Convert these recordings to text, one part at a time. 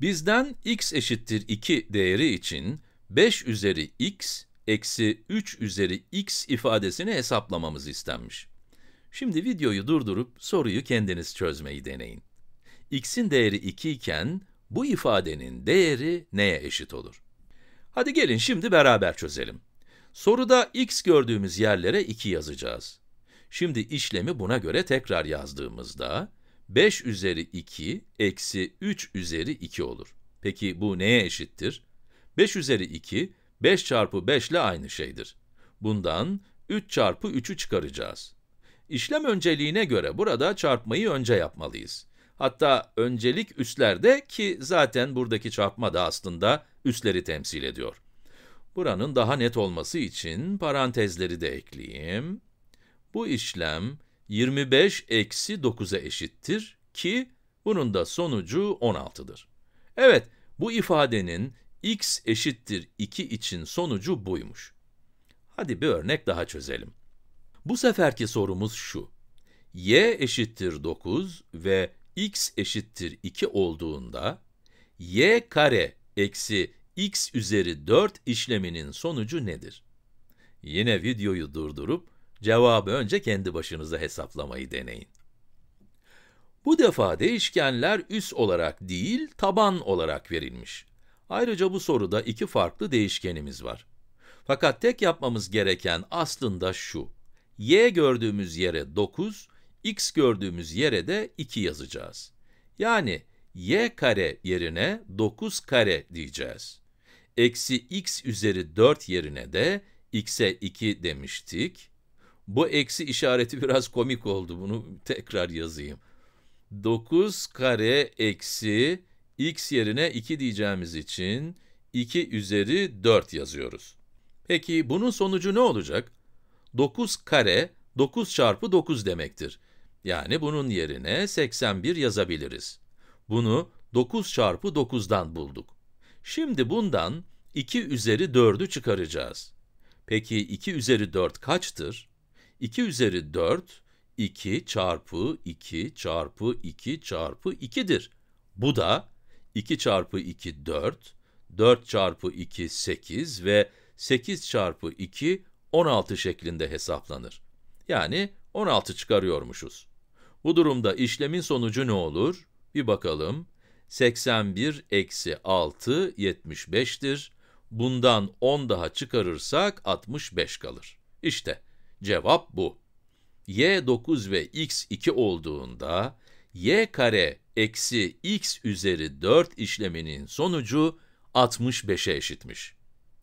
Bizden x eşittir 2 değeri için 5 üzeri x eksi 3 üzeri x ifadesini hesaplamamız istenmiş. Şimdi videoyu durdurup soruyu kendiniz çözmeyi deneyin. x'in değeri 2 iken bu ifadenin değeri neye eşit olur? Hadi gelin şimdi beraber çözelim. Soruda x gördüğümüz yerlere 2 yazacağız. Şimdi işlemi buna göre tekrar yazdığımızda, 5 üzeri 2 eksi 3 üzeri 2 olur. Peki bu neye eşittir? 5 üzeri 2, 5 çarpı 5 ile aynı şeydir. Bundan 3 çarpı 3'ü çıkaracağız. İşlem önceliğine göre burada çarpmayı önce yapmalıyız. Hatta öncelik üstlerde ki zaten buradaki çarpma da aslında üsleri temsil ediyor. Buranın daha net olması için parantezleri de ekleyeyim. Bu işlem 25 eksi 9'a eşittir ki bunun da sonucu 16'dır. Evet, bu ifadenin x eşittir 2 için sonucu buymuş. Hadi bir örnek daha çözelim. Bu seferki sorumuz şu. y eşittir 9 ve x eşittir 2 olduğunda, y kare eksi x üzeri 4 işleminin sonucu nedir? Yine videoyu durdurup, Cevabı önce kendi başınıza hesaplamayı deneyin. Bu defa değişkenler üs olarak değil, taban olarak verilmiş. Ayrıca bu soruda iki farklı değişkenimiz var. Fakat tek yapmamız gereken aslında şu. y gördüğümüz yere 9, x gördüğümüz yere de 2 yazacağız. Yani y kare yerine 9 kare diyeceğiz. Eksi x üzeri 4 yerine de x'e 2 demiştik. Bu eksi işareti biraz komik oldu. Bunu tekrar yazayım. 9 kare eksi x yerine 2 diyeceğimiz için 2 üzeri 4 yazıyoruz. Peki bunun sonucu ne olacak? 9 kare 9 çarpı 9 demektir. Yani bunun yerine 81 yazabiliriz. Bunu 9 çarpı 9'dan bulduk. Şimdi bundan 2 üzeri 4'ü çıkaracağız. Peki 2 üzeri 4 kaçtır? 2 üzeri 4, 2 çarpı 2 çarpı 2 çarpı 2'dir. Bu da 2 çarpı 2 4, 4 çarpı 2 8 ve 8 çarpı 2 16 şeklinde hesaplanır. Yani 16 çıkarıyormuşuz. Bu durumda işlemin sonucu ne olur? Bir bakalım. 81 eksi 6 75'tir. Bundan 10 daha çıkarırsak 65 kalır. İşte. Cevap bu. y9 ve x2 olduğunda, y kare eksi x üzeri 4 işleminin sonucu 65'e eşitmiş.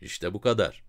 İşte bu kadar.